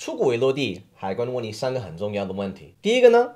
出国一落地，海关问你三个很重要的问题。第一个呢，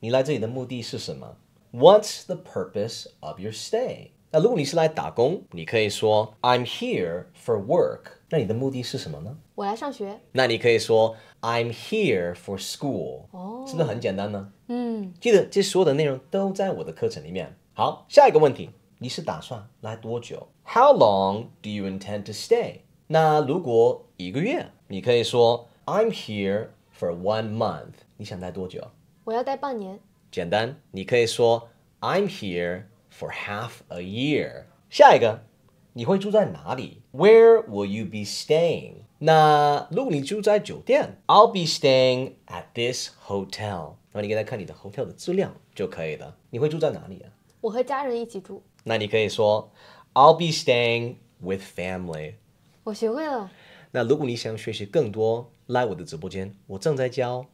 你来这里的目的是什么？What's the purpose of your stay？那如果你是来打工，你可以说 I'm here for work。那你的目的是什么呢？我来上学。那你可以说 I'm here for school。哦，是不是很简单呢？嗯，记得这所有的内容都在我的课程里面。好，下一个问题，你是打算来多久？How long do you intend to stay？那如果一个月，你可以说。I'm here for one month. 你想待多久我要待半年简单你可以说 i I'm here for half a year. year。下一个，你会住在哪里？Where will you be staying？那如果你住在酒店，I'll be staying at this hotel 的资料就可以了。你会住在哪里啊？我和家人一起住。那你可以说 I'll be staying with family. 我学会了。那如果你想学习更多，来我的直播间，我正在教。